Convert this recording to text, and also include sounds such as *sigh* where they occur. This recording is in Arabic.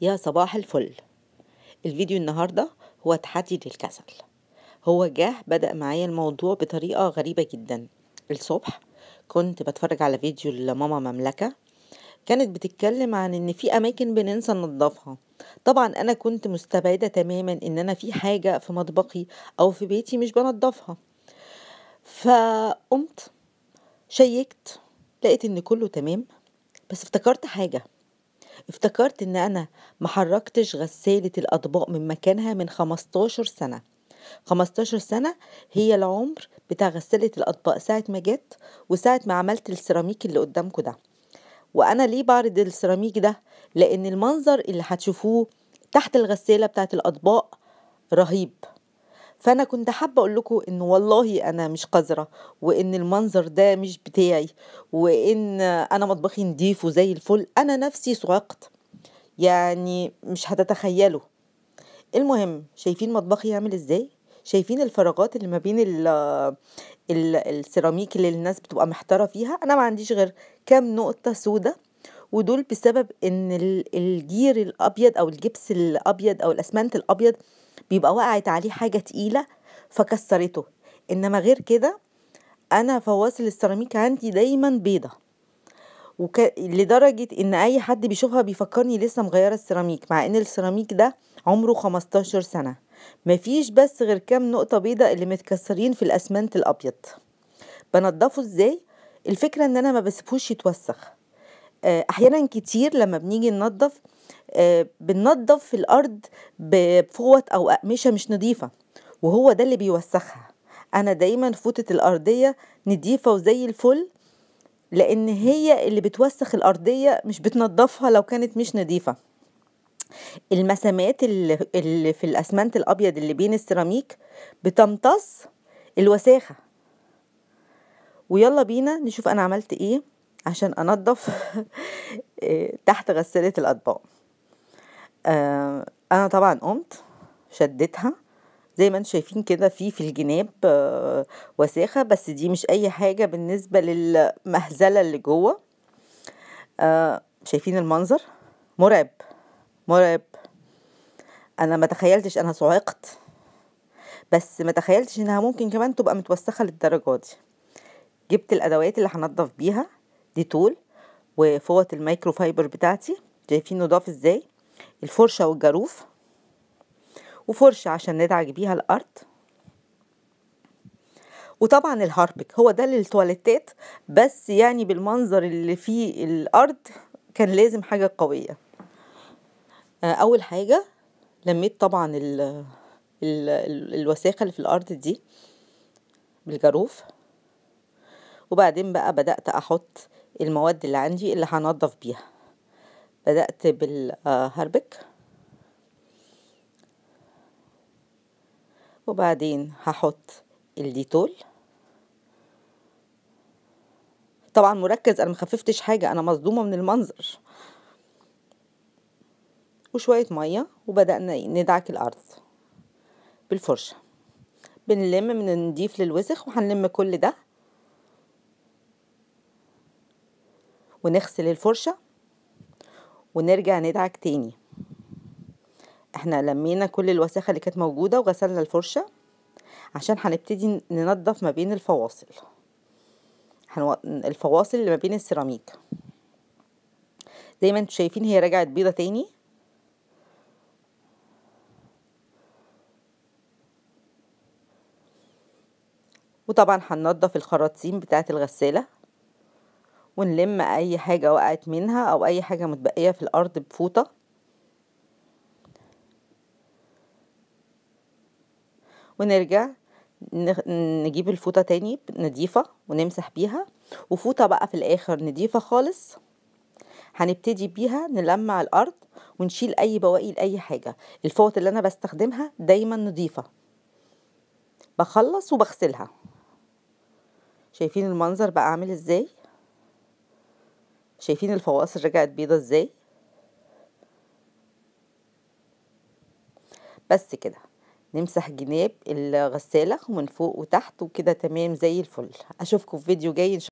يا صباح الفل الفيديو النهاردة هو تحدي للكسل هو جه بدأ معايا الموضوع بطريقة غريبة جدا الصبح كنت بتفرج على فيديو لماما مملكة كانت بتتكلم عن ان في اماكن بننسى ننضفها طبعا انا كنت مستبعدة تماما ان انا في حاجة في مطبخي او في بيتي مش بنضفها فقمت شيكت لقيت ان كله تمام بس افتكرت حاجة افتكرت إن أنا محركتش غسالة الأطباق من مكانها من 15 سنة 15 سنة هي العمر بتاع غسالة الأطباق ساعة ما جت وساعة ما عملت السيراميك اللي قدامكم ده وأنا ليه بعرض السيراميك ده؟ لأن المنظر اللي هتشوفوه تحت الغسالة بتاعة الأطباق رهيب فانا كنت حابه اقول لكم ان والله انا مش قذره وان المنظر ده مش بتاعي وان انا مطبخي نضيف وزي الفل انا نفسي صعقت يعني مش هتتخيلوا المهم شايفين مطبخي يعمل ازاي شايفين الفراغات اللي ما بين ال الـ السيراميك اللي الناس بتبقى محتاره فيها انا ما عنديش غير كام نقطه سودة ودول بسبب ان الجير الابيض او الجبس الابيض او الاسمنت الابيض بيبقى وقعت عليه حاجة تقيلة فكسرته إنما غير كده أنا فواصل السيراميك عندي دايما بيضة وك... لدرجة إن أي حد بيشوفها بيفكرني لسه مغيرة السيراميك مع إن السيراميك ده عمره 15 سنة مفيش بس غير كام نقطة بيضة اللي متكسرين في الأسمنت الأبيض بنضفه إزاي؟ الفكرة إن أنا ما بسيبهوش يتوسخ آه، أحيانا كتير لما بنيجي ننضف آه، بننظف الارض بفوط او اقمشه مش نظيفه وهو ده اللي بيوسخها انا دايما فوطه الارضيه نضيفه وزي الفل لان هي اللي بتوسخ الارضيه مش بتنضفها لو كانت مش نظيفه المسامات اللي في الاسمنت الابيض اللي بين السيراميك بتمتص الوساخه ويلا بينا نشوف انا عملت ايه عشان انضف *laughs* آه، تحت غساله الاطباق آه، انا طبعا قمت شدتها زي ما انتم شايفين كده في في الجناب آه، وساخه بس دي مش اي حاجه بالنسبه للمهزله اللي جوه آه، شايفين المنظر مرعب مرعب انا ما تخيلتش انا صعقت بس ما تخيلتش انها ممكن كمان تبقى متوسخه للدرجه دي جبت الادوات اللي هنضف بيها دي طول وفوط الميكرو فايبر بتاعتي شايفين نضاف ازاي الفرشة والجاروف وفرشة عشان ندعك بيها الأرض وطبعا الهاربك هو ده للتواليتات بس يعني بالمنظر اللي فيه الأرض كان لازم حاجة قوية آه، أول حاجة لميت طبعا الـ الـ الوساخة اللي في الأرض دي بالجاروف وبعدين بقى بدأت أحط المواد اللي عندي اللي هنضف بيها بدأت بالهربك وبعدين هحط الديتول طبعا مركز انا مخففتش حاجة انا مصدومة من المنظر وشوية مية وبدأنا ندعك الأرض بالفرشة بنلم من النضيف للوسخ وهنلم كل ده ونغسل الفرشة ونرجع ندعك تاني احنا لمينا كل الوساخة اللي كانت موجودة وغسلنا الفرشة عشان هنبتدي ننضف ما بين الفواصل هنو... الفواصل اللي ما بين السيراميك زي ما انتوا شايفين هي رجعت بيضة تاني وطبعا هننضف الخراطيم بتاعة الغسالة ونلم اي حاجة وقعت منها او اي حاجة متبقية في الارض بفوطة ونرجع نجيب الفوطة تاني نضيفة ونمسح بيها وفوطة بقى في الاخر نضيفة خالص هنبتدي بيها نلمع الارض ونشيل اي بواقي لاي حاجة الفوط اللي انا بستخدمها دايما نضيفة بخلص وبغسلها شايفين المنظر بقى عامل ازاي شايفين الفواصل رجعت بيضة ازاي بس كده نمسح جناب الغسالة من فوق وتحت وكده تمام زي الفل اشوفكم في فيديو جاي ان شاء